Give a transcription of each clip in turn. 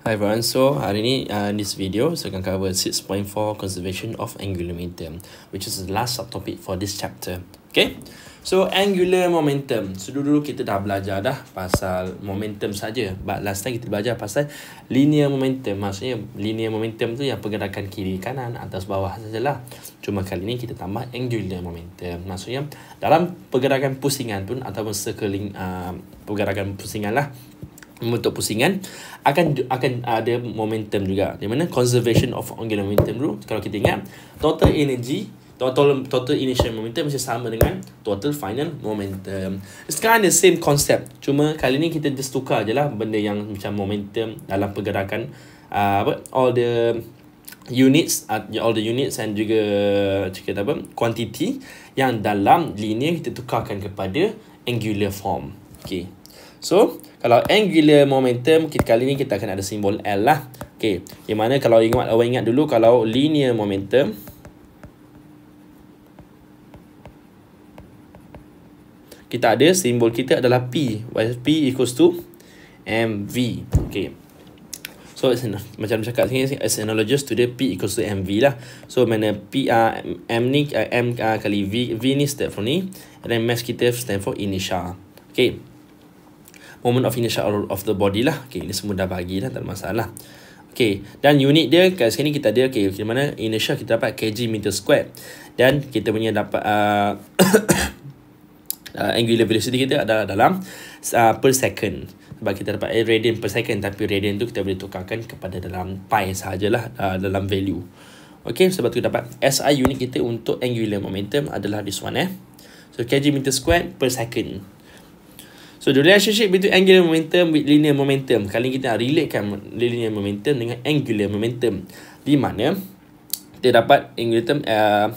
Hi everyone, so hari ni uh, in this video, so akan cover 6.4 conservation of angular momentum which is the last subtopic for this chapter Okay, so angular momentum So dulu, dulu kita dah belajar dah pasal momentum saja. But last time kita belajar pasal linear momentum Maksudnya linear momentum tu yang pergerakan kiri kanan atas bawah sajalah Cuma kali ni kita tambah angular momentum Maksudnya dalam pergerakan pusingan pun ataupun circling uh, pergerakan pusingan lah membentuk pusingan akan akan ada momentum juga di mana conservation of angular momentum tu kalau kita ingat total energy total total initial momentum mesti sama dengan total final momentum it's kind of the same concept cuma kali ni kita just tukar je lah benda yang macam momentum dalam pergerakan uh, apa all the units uh, all the units and juga cakap apa quantity yang dalam linear kita tukarkan kepada angular form okay so kalau angular momentum, kita kali ni kita akan ada simbol L lah. Okay, di mana kalau ingat, awak ingat dulu kalau linear momentum. Kita ada simbol kita adalah P. P equals to MV. Okay. So, macam saya cakap sini, as analogous to the P equals to MV lah. So, mana P, uh, M ni, uh, M uh, kali V, V ni stand for ni. And then, mass kita stand for initial. Okay moment of inertia out of the body lah. Okay, ini semua dah bagi lah, tak ada masalah. Okay, dan unit dia kat sini kita ada, okay, di mana inertia kita dapat kg meter square. Dan kita punya dapat uh, uh, angular velocity kita adalah dalam uh, per second. Sebab kita dapat eh, radian per second tapi radian tu kita boleh tukarkan kepada dalam pi sahajalah uh, dalam value. Okay, sebab tu dapat SI unit kita untuk angular momentum adalah this one eh. So, kg meter square per second. So the relationship between angular momentum with linear momentum. Kali kita nak relatekan linear momentum dengan angular momentum. Di mana kita dapat angular term uh,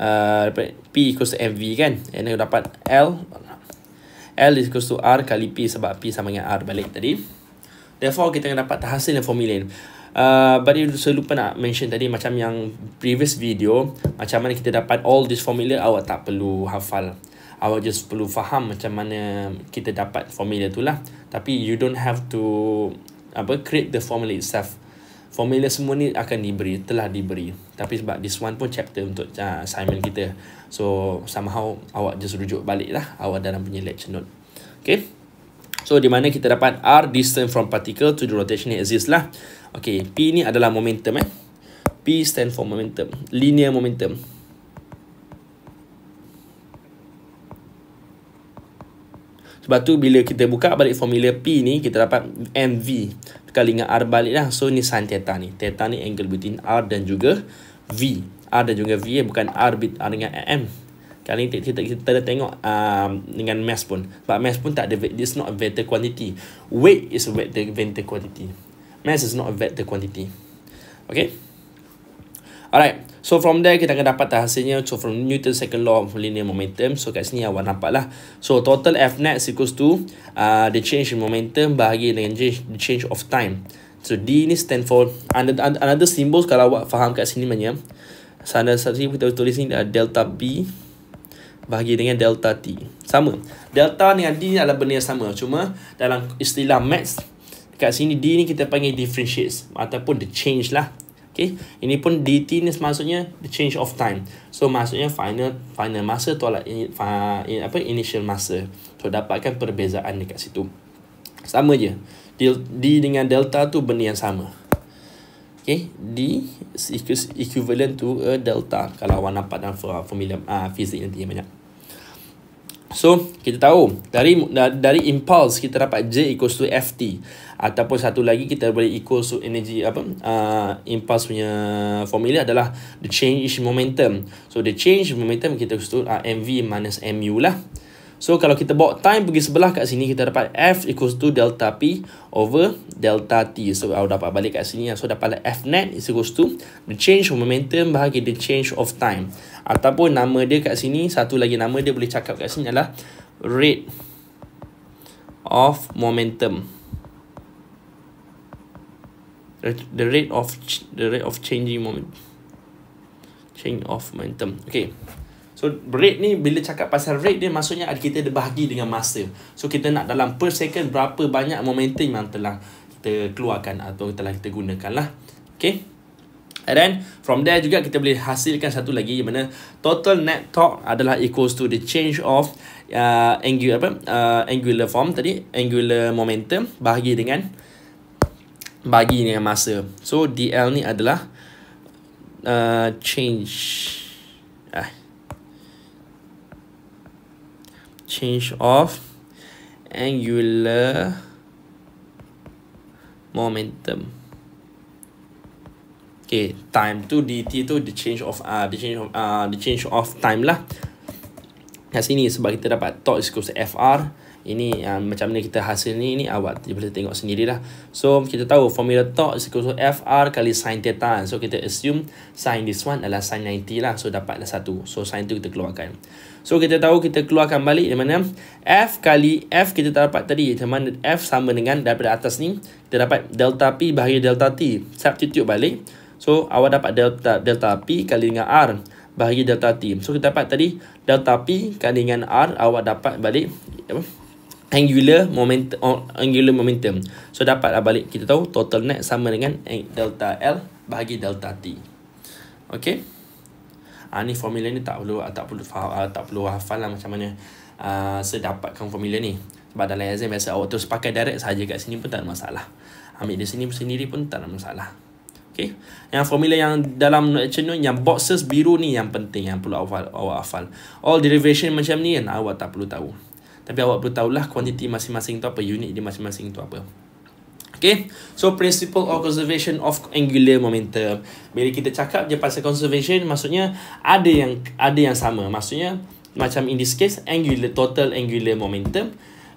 uh, dapat P equals to MV kan. And then dapat L. L is equals to R kali P sebab P sama dengan R balik tadi. Therefore kita akan dapat hasil dan formula ini. Uh, but you saya lupa nak mention tadi macam yang previous video macam mana kita dapat all this formula awak tak perlu hafal awak just perlu faham macam mana kita dapat formula tu lah. Tapi you don't have to apa create the formula itself. Formula semua ni akan diberi, telah diberi. Tapi sebab this one pun chapter untuk uh, assignment kita. So somehow awak just rujuk balik lah awak dalam punya lecture note. Okay. So di mana kita dapat R distance from particle to the rotation exists lah. Okay, P ni adalah momentum eh. P stand for momentum. Linear momentum. Sebab tu bila kita buka balik formula P ni kita dapat MV. Kali dengan R balik lah. So ni sin theta ni. Theta ni angle between R dan juga V. R dan juga V eh. bukan R bit R dengan M. Kali ni kita, kita, dah tengok um, dengan mass pun. Sebab mass pun tak ada, it's not a vector quantity. Weight is a vector, vector quantity. Mass is not a vector quantity. Okay? Alright. So from there kita akan dapat hasilnya so from Newton's second law of linear momentum. So kat sini awak nampak lah. So total F net equals to uh, the change in momentum bahagi dengan the change of time. So D ni stand for another, another symbol kalau awak faham kat sini mana. Sana satu kita tulis ni uh, delta B bahagi dengan delta T. Sama. Delta dengan D ni adalah benda yang sama. Cuma dalam istilah maths kat sini D ni kita panggil differentiates ataupun the change lah Okay, ini pun DT ni maksudnya the change of time. So maksudnya final final masa tu lah in, in, apa initial masa. So dapatkan perbezaan dekat situ. Sama je. D, D dengan delta tu benda yang sama. Okay, D is equivalent to a delta kalau awak nampak dalam formula uh, fizik nanti yang banyak. So, kita tahu dari dari impulse kita dapat J equals to FT ataupun satu lagi kita boleh equals to energy apa uh, impulse punya formula adalah the change momentum. So, the change momentum kita equals to uh, MV minus MU lah. So kalau kita bawa time pergi sebelah kat sini kita dapat F equals to delta P over delta T. So aku dapat balik kat sini. So dapatlah F net is equals to the change of momentum bahagi the change of time. Ataupun nama dia kat sini. Satu lagi nama dia boleh cakap kat sini adalah rate of momentum. The rate of the rate of changing moment. Change of momentum. Okay. So rate ni bila cakap pasal rate dia maksudnya ada kita berbahagi dengan masa. So kita nak dalam per second berapa banyak momentum yang telah kita keluarkan atau telah kita gunakan lah. Okay. And then from there juga kita boleh hasilkan satu lagi di mana total net torque adalah equals to the change of uh, angular apa uh, angular form tadi angular momentum bahagi dengan bagi dengan masa. So DL ni adalah uh, change ah change of angular momentum. Okay, time to dt to the change of ah uh, the change of ah uh, the change of time lah. Kat sini sebab kita dapat torque is equals to fr ini uh, macam ni kita hasil ni ni awak boleh tengok sendirilah so kita tahu formula torque is equal to fr kali sin theta so kita assume sin this one adalah sin 90 lah so dapatlah satu so sin tu kita keluarkan so kita tahu kita keluarkan balik di mana f kali f kita dapat tadi di mana f sama dengan daripada atas ni kita dapat delta p bahagi delta t substitute balik so awak dapat delta delta p kali dengan r bahagi delta t. So kita dapat tadi delta p kali dengan r awak dapat balik apa? angular momentum angular momentum. So dapat balik kita tahu total net sama dengan eh, delta L bahagi delta T. Okey. Ah ha, ni formula ni tak perlu ah, tak perlu faham ah, tak perlu hafal lah macam mana uh, sedapatkan formula ni. Sebab dalam exam biasa awak terus pakai direct saja kat sini pun tak ada masalah. Ambil di sini sendiri pun tak ada masalah. Okey. Yang formula yang dalam action ni yang boxes biru ni yang penting yang perlu awal awak hafal. All derivation macam ni kan awak tak perlu tahu. Tapi awak perlu tahulah kuantiti masing-masing tu apa, unit dia masing-masing tu apa. Okay, so principle of conservation of angular momentum. Bila kita cakap je pasal conservation, maksudnya ada yang ada yang sama. Maksudnya macam in this case, angular total angular momentum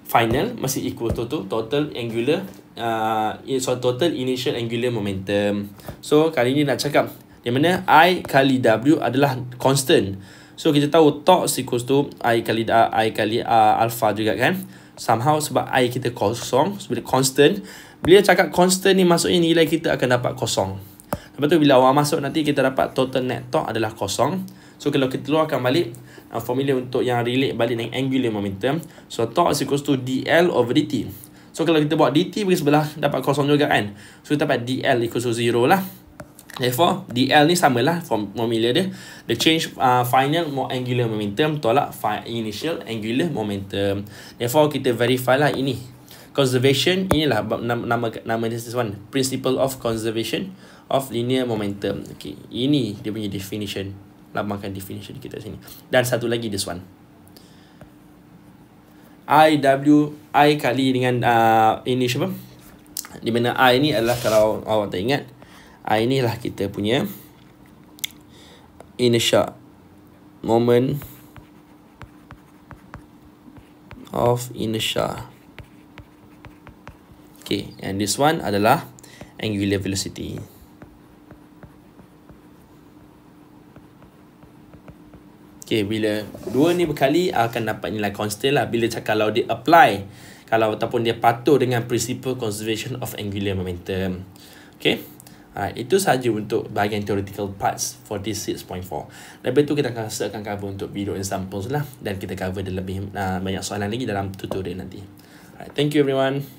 final masih equal to, to total angular uh, eh, so total initial angular momentum. So kali ni nak cakap di mana I kali W adalah constant. So kita tahu tox equals tu I kali uh, I kali uh, alpha juga kan Somehow sebab I kita kosong Sebab constant Bila cakap constant ni maksudnya nilai kita akan dapat kosong Lepas tu bila awal masuk nanti kita dapat total net tox adalah kosong So kalau kita keluarkan balik uh, Formula untuk yang relate balik dengan angular momentum So tox equals tu dl over dt So kalau kita buat dt bagi sebelah dapat kosong juga kan So kita dapat dl equals to 0 lah Therefore, DL ni samalah form formula dia. The change uh, final more angular momentum tolak initial angular momentum. Therefore, kita verify lah ini. Conservation, inilah nama, nama nama this one. Principle of conservation of linear momentum. Okay, ini dia punya definition. Lambangkan definition kita sini. Dan satu lagi this one. I, W, I kali dengan uh, initial, apa? Di mana I ni adalah kalau awak tak ingat. Ha, inilah kita punya inisha moment of inisha. Okay, and this one adalah angular velocity. Okay, bila dua ni berkali ah, akan dapat nilai constant lah. Bila cakap kalau dia apply, kalau ataupun dia patuh dengan principle conservation of angular momentum. Okay. Alright, ha, itu sahaja untuk bahagian theoretical parts for this 6.4. Lepas tu kita akan akan cover untuk video examples lah dan kita cover lebih uh, banyak soalan lagi dalam tutorial nanti. Alright, thank you everyone.